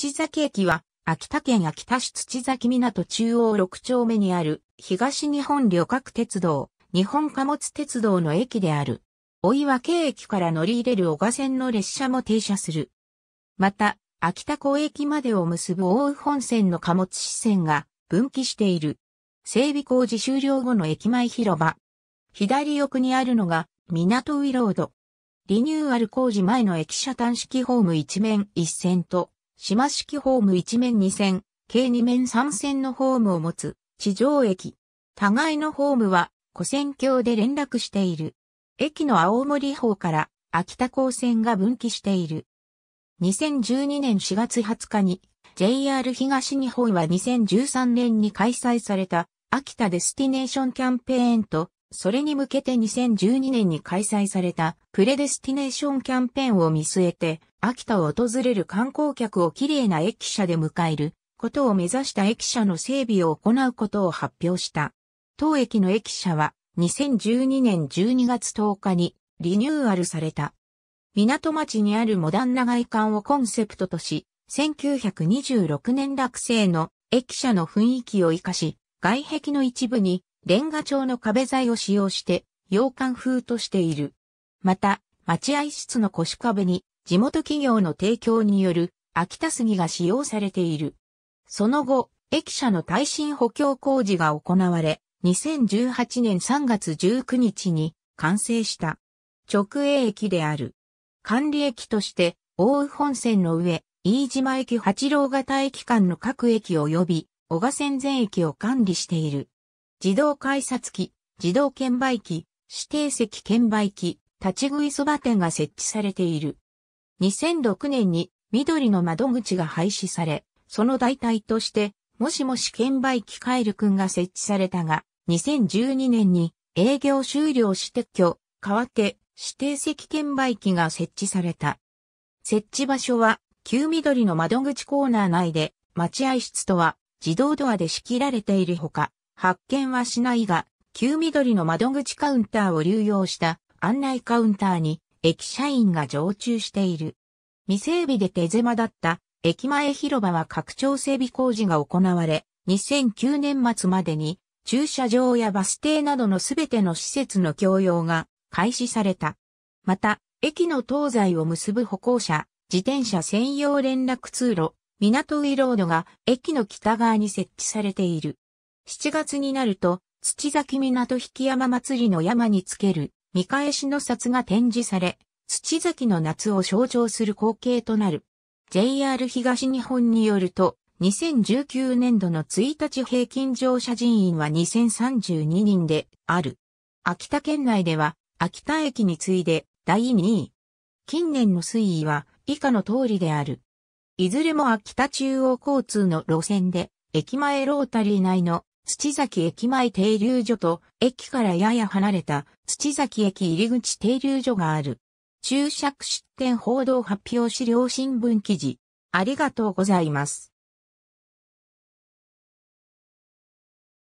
土崎駅は、秋田県秋田市土崎港中央6丁目にある、東日本旅客鉄道、日本貨物鉄道の駅である。追岩駅から乗り入れる小賀線の列車も停車する。また、秋田港駅までを結ぶ大宇本線の貨物支線が分岐している。整備工事終了後の駅前広場。左奥にあるのが港ウィロード。リニューアル工事前の駅舎短式ホーム一面一線と島式ホーム1面2線、計2面3線のホームを持つ地上駅。互いのホームは古線橋で連絡している。駅の青森方から秋田高線が分岐している。2012年4月20日に JR 東日本は2013年に開催された秋田デスティネーションキャンペーンとそれに向けて2012年に開催されたプレデスティネーションキャンペーンを見据えて、秋田を訪れる観光客を綺麗な駅舎で迎えることを目指した駅舎の整備を行うことを発表した。当駅の駅舎は2012年12月10日にリニューアルされた。港町にあるモダンな外観をコンセプトとし、1926年落成の駅舎の雰囲気を活かし、外壁の一部にレンガ調の壁材を使用して洋館風としている。また、待合室の腰壁に地元企業の提供による秋田杉が使用されている。その後、駅舎の耐震補強工事が行われ、2018年3月19日に完成した。直営駅である。管理駅として、大宇本線の上、飯島駅八郎型駅間の各駅及び、小賀線全駅を管理している。自動改札機、自動券売機、指定席券売機、立ち食いそば店が設置されている。2006年に緑の窓口が廃止され、その代替として、もしもし券売機カエルくんが設置されたが、2012年に営業終了し撤去、代わって指定席券売機が設置された。設置場所は、旧緑の窓口コーナー内で、待合室とは自動ドアで仕切られているほか、発見はしないが、旧緑の窓口カウンターを流用した案内カウンターに駅社員が常駐している。未整備で手狭だった駅前広場は拡張整備工事が行われ、2009年末までに駐車場やバス停などのすべての施設の共用が開始された。また、駅の東西を結ぶ歩行者、自転車専用連絡通路、港ウィロードが駅の北側に設置されている。7月になると、土崎港引山祭りの山につける見返しの札が展示され、土崎の夏を象徴する光景となる。JR 東日本によると、2019年度の1日平均乗車人員は2032人である。秋田県内では、秋田駅に次いで第2位。近年の推移は以下の通りである。いずれも秋田中央交通の路線で、駅前ロータリー内の土崎駅前停留所と、駅からやや離れた土崎駅入口停留所がある。注釈出店報道発表資料新聞記事。ありがとうございます。